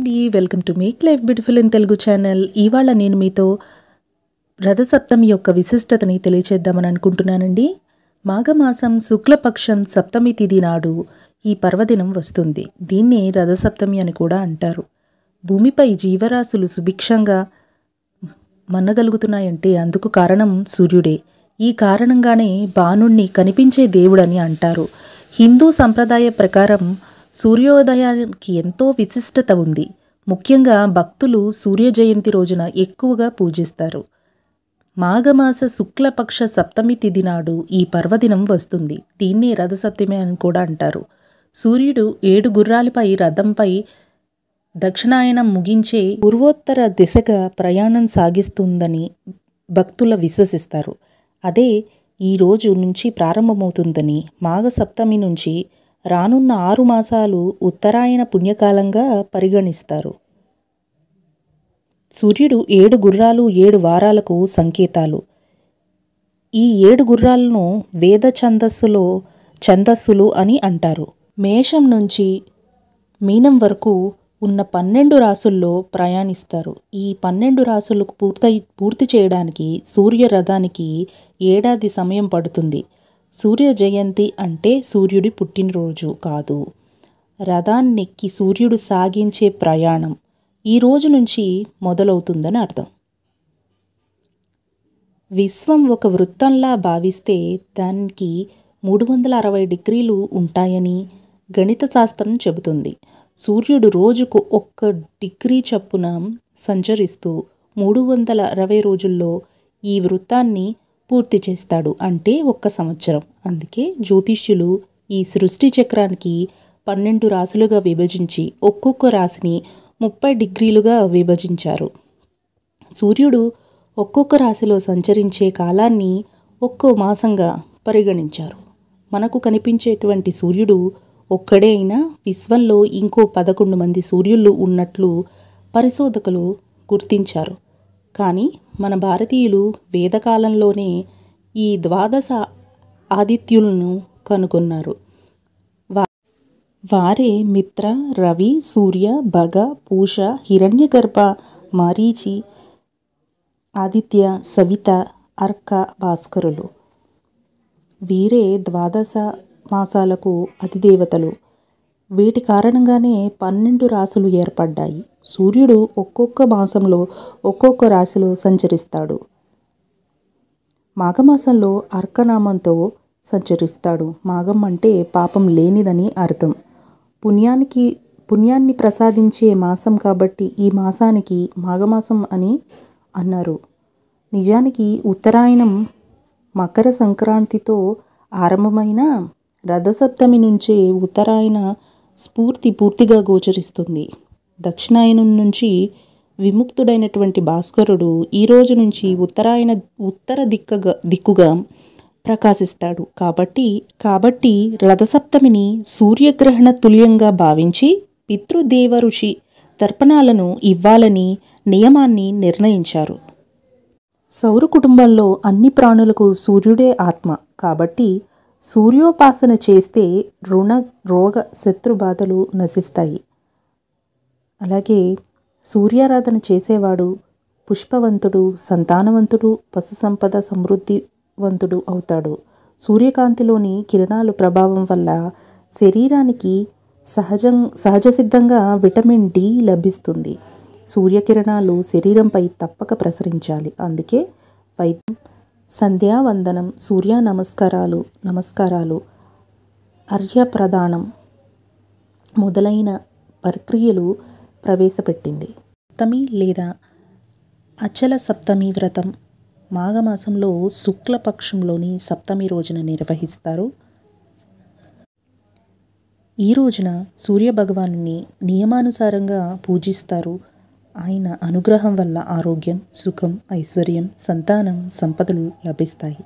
అండి welcome to make life beautiful in Telugu channel ఇవాళ నేను మీతో రథసప్తమి యొక్క విశిష్టతని తెలియచేద్దామని అనుకుంటున్నానండి మాఘమాసం శుక్లపక్షం సప్తమి తిథి నాడు ఈ పర్వదినం వస్తుంది దీన్నే రథసప్తమి అని కూడా అంటారు భూమిపై జీవరాశులు సుభిక్షంగా మన్నగలుగుతున్నాయంటే అందుకు కారణం సూర్యుడే ఈ కారణంగానే బాణుణ్ణి కనిపించే దేవుడని అంటారు హిందూ సంప్రదాయ ప్రకారం సూర్యోదయానికి ఎంతో విశిష్టత ఉంది ముఖ్యంగా భక్తులు సూర్య జయంతి రోజున ఎక్కువగా పూజిస్తారు మాఘమాస శుక్లపక్ష సప్తమి తిథి నాడు ఈ పర్వదినం వస్తుంది దీన్ని రథసప్తమి అని కూడా అంటారు సూర్యుడు ఏడు గుర్రాలపై రథంపై దక్షిణాయనం ముగించే పూర్వోత్తర దిశగా ప్రయాణం సాగిస్తుందని భక్తుల విశ్వసిస్తారు అదే ఈ రోజు నుంచి ప్రారంభమవుతుందని మాఘసప్తమి నుంచి రానున్న ఆరు మాసాలు ఉత్తరాయణ పుణ్యకాలంగా పరిగణిస్తారు సూర్యుడు ఏడు గుర్రాలు ఏడు వారాలకు సంకేతాలు ఈ ఏడు గుర్రాలను వేద ఛందస్సులో ఛందస్సులు అని అంటారు మేషం నుంచి మీనం వరకు ఉన్న పన్నెండు రాసుల్లో ప్రయాణిస్తారు ఈ పన్నెండు రాసులకు పూర్తయి పూర్తి చేయడానికి సూర్యరథానికి ఏడాది సమయం పడుతుంది సూర్య జయంతి అంటే సూర్యుడి పుట్టినరోజు కాదు రథాన్నెక్కి సూర్యుడు సాగించే ప్రయాణం ఈ రోజు నుంచి మొదలవుతుందని అర్థం విశ్వం ఒక వృత్తంలా భావిస్తే దానికి మూడు వందల అరవై డిగ్రీలు ఉంటాయని గణిత శాస్త్రం చెబుతుంది సూర్యుడు రోజుకు ఒక్క డిగ్రీ చప్పున సంచరిస్తూ మూడు వందల అరవై రోజుల్లో ఈ వృత్తాన్ని పూర్తి చేస్తాడు అంటే ఒక్క సంవత్సరం అందుకే జ్యోతిష్యులు ఈ సృష్టి చక్రానికి పన్నెండు రాసులుగా విభజించి ఒక్కొక్క రాశిని ముప్పై డిగ్రీలుగా విభజించారు సూర్యుడు ఒక్కొక్క రాశిలో సంచరించే కాలాన్ని ఒక్కో మాసంగా పరిగణించారు మనకు కనిపించేటువంటి సూర్యుడు ఒక్కడే అయినా విశ్వంలో ఇంకో పదకొండు మంది సూర్యుళ్ళు ఉన్నట్లు పరిశోధకులు గుర్తించారు కానీ మన భారతీయులు వేదకాలంలోనే ఈ ద్వాదశ ఆదిత్యులను కనుగొన్నారు వారే మిత్ర రవి సూర్య భగ పూష హిరణ్యగర్భ మరీచి ఆదిత్య సవిత అర్క భాస్కరులు వీరే ద్వాదశ మాసాలకు అతిదేవతలు వీటి కారణంగానే పన్నెండు రాసులు ఏర్పడ్డాయి సూర్యుడు ఒక్కొక్క మాసంలో ఒక్కొక్క రాశిలో సంచరిస్తాడు మాఘమాసంలో అర్కనామంతో సంచరిస్తాడు మాఘం అంటే పాపం లేనిదని అర్థం పుణ్యానికి పుణ్యాన్ని ప్రసాదించే మాసం కాబట్టి ఈ మాసానికి మాఘమాసం అని అన్నారు నిజానికి ఉత్తరాయణం మకర సంక్రాంతితో ఆరంభమైన రథసప్తమి నుంచే ఉత్తరాయణ స్ఫూర్తి పూర్తిగా గోచరిస్తుంది దక్షిణాయనం నుంచి విముక్తుడైనటువంటి భాస్కరుడు ఈ రోజు నుంచి ఉత్తరాయణ ఉత్తర దిక్కగా దిక్కుగా ప్రకాశిస్తాడు కాబట్టి కాబట్టి రథసప్తమిని సూర్యగ్రహణ తుల్యంగా భావించి పితృదేవ ఋషి తర్పణాలను ఇవ్వాలని నియమాన్ని నిర్ణయించారు సౌర కుటుంబంలో అన్ని ప్రాణులకు సూర్యుడే ఆత్మ కాబట్టి సూర్యోపాసన చేస్తే రుణ రోగ శత్రుబాధలు నశిస్తాయి అలాగే సూర్యారాధన చేసేవాడు పుష్పవంతుడు సంతానవంతుడు పశు సంపద సమృద్ధివంతుడు అవుతాడు సూర్యకాంతిలోని కిరణాలు ప్రభావం వల్ల శరీరానికి సహజం సహజ సిద్ధంగా విటమిన్ డి లభిస్తుంది సూర్యకిరణాలు శరీరంపై తప్పక ప్రసరించాలి అందుకే వైద్యం సంధ్యావందనం సూర్య నమస్కారాలు నమస్కారాలు అర్యప్రదానం మొదలైన ప్రక్రియలు ప్రవేశపెట్టింది సప్తమి లేదా అచల సప్తమి వ్రతం మాఘమాసంలో శుక్లపక్షంలోని సప్తమి రోజున నిర్వహిస్తారు ఈ రోజున సూర్యభగవాను నియమానుసారంగా పూజిస్తారు ఆయన అనుగ్రహం వల్ల ఆరోగ్యం సుఖం ఐశ్వర్యం సంతానం సంపదలు లభిస్తాయి